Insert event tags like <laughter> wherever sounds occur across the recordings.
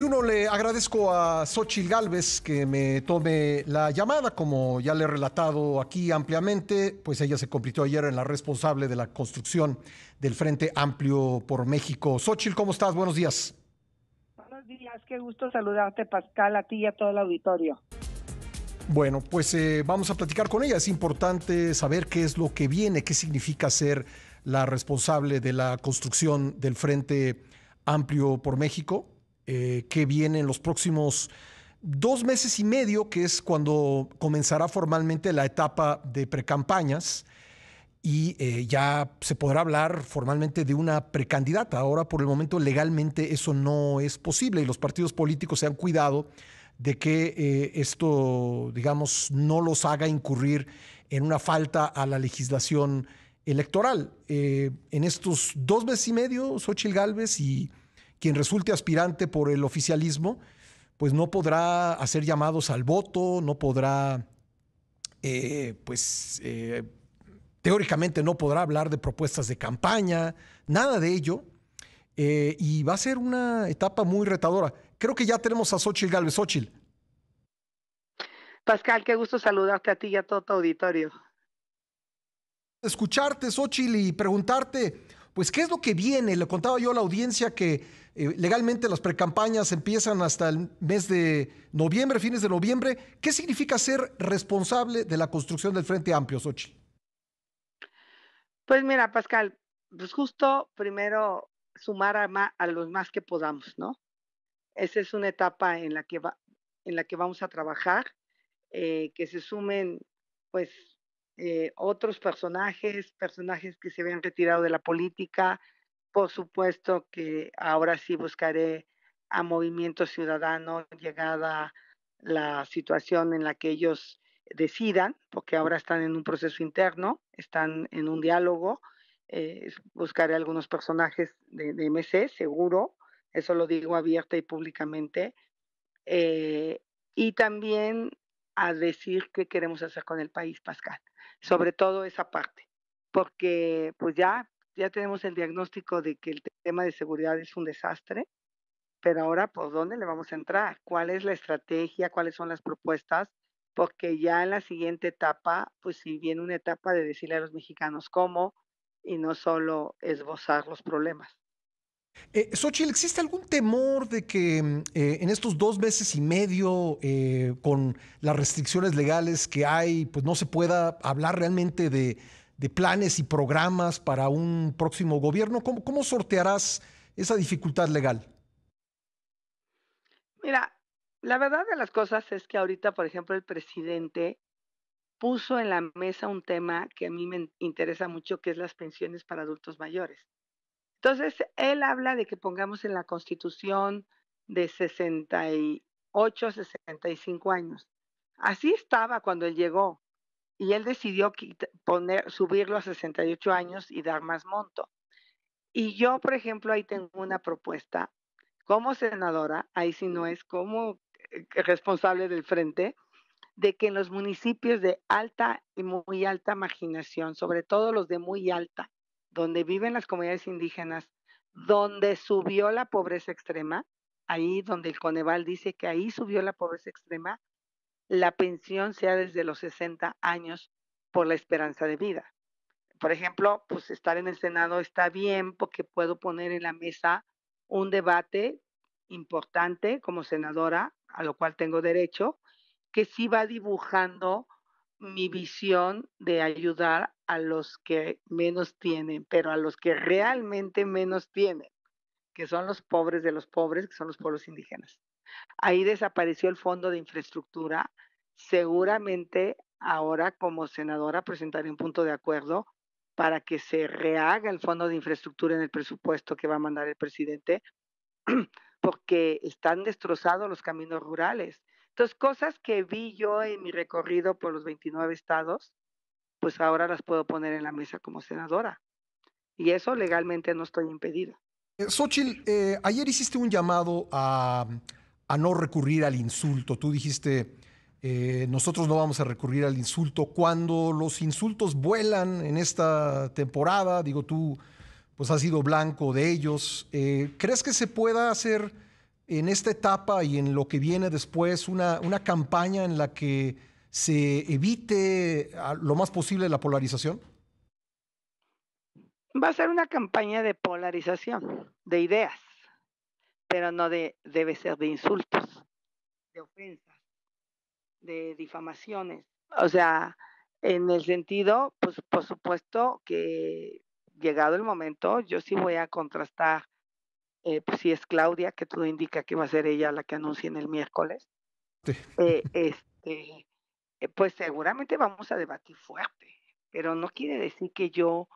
Uno le agradezco a Xochil Gálvez que me tome la llamada, como ya le he relatado aquí ampliamente, pues ella se convirtió ayer en la responsable de la construcción del Frente Amplio por México. Xochil, ¿cómo estás? Buenos días. Buenos días, qué gusto saludarte Pascal, a ti y a todo el auditorio. Bueno, pues eh, vamos a platicar con ella. Es importante saber qué es lo que viene, qué significa ser la responsable de la construcción del Frente Amplio por México eh, que viene en los próximos dos meses y medio, que es cuando comenzará formalmente la etapa de precampañas y eh, ya se podrá hablar formalmente de una precandidata. Ahora, por el momento, legalmente eso no es posible y los partidos políticos se han cuidado de que eh, esto, digamos, no los haga incurrir en una falta a la legislación electoral. en estos dos meses y medio, Xochitl Galvez y quien resulte aspirante por el oficialismo, pues no podrá hacer llamados al voto, no podrá, eh, pues eh, teóricamente no podrá hablar de propuestas de campaña, nada de ello. Eh, y va a ser una etapa muy retadora. Creo que ya tenemos a Xochitl Galvez. Xochitl. Pascal, qué gusto saludarte a ti y a todo tu auditorio. Escucharte, Xochitl, y preguntarte, pues ¿qué es lo que viene? Le contaba yo a la audiencia que eh, legalmente las precampañas empiezan hasta el mes de noviembre, fines de noviembre. ¿Qué significa ser responsable de la construcción del Frente Amplio, Sochi? Pues mira, Pascal, pues justo primero sumar a, los más que podamos, ¿no? Esa es una etapa en la que, en la que vamos a trabajar, eh, que se sumen pues eh, otros personajes, personajes que se habían retirado de la política. Por supuesto que ahora sí buscaré a Movimiento Ciudadano llegada la situación en la que ellos decidan, porque ahora están en un proceso interno, están en un diálogo. Eh, buscaré algunos personajes de, MC, seguro, eso lo digo abierta y públicamente. Eh, y también a decir qué queremos hacer con el país, Pascal. Sobre todo esa parte, porque pues ya, ya tenemos el diagnóstico de que el tema de seguridad es un desastre, pero ahora por dónde le vamos a entrar, cuál es la estrategia, cuáles son las propuestas, porque ya en la siguiente etapa, pues si viene una etapa de decirle a los mexicanos cómo y no solo esbozar los problemas. Eh, ¿existe algún temor de que mm, eh, en estos dos meses y medio, eh, con las restricciones legales que hay, pues no se pueda hablar realmente de, planes y programas para un próximo gobierno? cómo sortearás esa dificultad legal? Mira, la verdad de las cosas es que ahorita, por ejemplo, el presidente puso en la mesa un tema que a mí me interesa mucho, que es las pensiones para adultos mayores. Entonces, él habla de que pongamos en la Constitución de 68, 65 años. Así estaba cuando él llegó y él decidió poner, subirlo a 68 años y dar más monto. Y yo, por ejemplo, ahí tengo una propuesta como senadora, ahí si no es como eh, responsable del frente, de que en los municipios de alta y muy alta marginación, sobre todo los de muy alta, donde viven las comunidades indígenas, donde subió la pobreza extrema, ahí donde el Coneval dice que ahí subió la pobreza extrema, la pensión sea desde los 60 años por la esperanza de vida. Por ejemplo, pues estar en el Senado está bien porque puedo poner en la mesa un debate importante como senadora, a lo cual tengo derecho, que sí va dibujando mi visión de ayudar a los que menos tienen, pero a los que realmente menos tienen, que son los pobres de los pobres, que son los pueblos indígenas. Ahí desapareció el fondo de infraestructura. Seguramente ahora como senadora presentaré un punto de acuerdo para que se rehaga el fondo de infraestructura en el presupuesto que va a mandar el presidente, <clears throat> porque están destrozados los caminos rurales. Entonces, cosas que vi yo en mi recorrido por los 29 estados, pues ahora las puedo poner en la mesa como senadora. Y eso legalmente no estoy impedido. Eh, Xochitl, eh, ayer hiciste un llamado a, no recurrir al insulto. Tú dijiste, eh, nosotros no vamos a recurrir al insulto. Cuando los insultos vuelan en esta temporada, digo tú, pues has sido blanco de ellos, ¿crees que se pueda hacer en esta etapa y en lo que viene después una, una campaña en la que se evite ah, lo más posible la polarización? Va a ser una campaña de polarización, de ideas, pero no de, debe ser de insultos, de ofensas, de difamaciones. O sea, en el sentido, pues por supuesto que llegado el momento, yo sí voy a contrastar, eh, pues si es Claudia, que todo indica que va a ser ella la que anuncie en el miércoles. Eh, <laughs> este, eh, pues seguramente vamos a debatir fuerte, pero no quiere decir que yo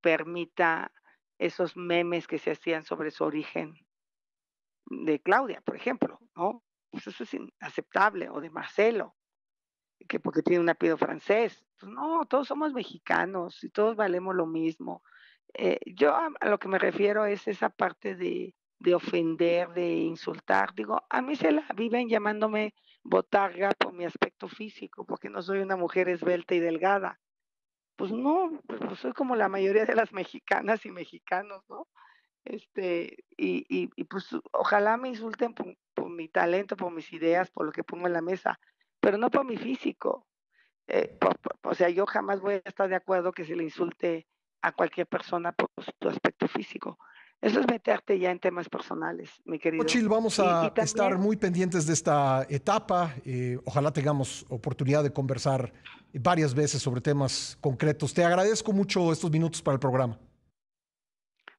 permita esos memes que se hacían sobre su origen de Claudia, por ejemplo, ¿no? Pues, eso es inaceptable, o de Marcelo, que porque tiene un apellido francés. Pues, no, todos somos mexicanos y todos valemos lo mismo. Eh, yo a, lo que me refiero es esa parte de de ofender, de insultar. Digo, a mí se la viven llamándome botarga por mi aspecto físico, porque no soy una mujer esbelta y delgada. Pues no, pues soy como la mayoría de las mexicanas y mexicanos, ¿no? Este, y, y, pues ojalá me insulten por, mi talento, por mis ideas, por lo que pongo en la mesa, pero no por mi físico. Eh, o sea, yo jamás voy a estar de acuerdo que se le insulte a cualquier persona por su aspecto físico eso es meterte ya en temas personales, mi querido. Ochil, vamos a estar muy pendientes de esta etapa. Eh, ojalá tengamos oportunidad de conversar varias veces sobre temas concretos. Te agradezco mucho estos minutos para el programa.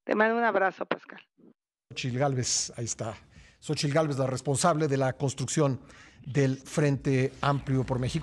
Te mando un abrazo, Pascal. Ochil Galvez, ahí está. Sochil Galvez, la responsable de la construcción del Frente Amplio por México.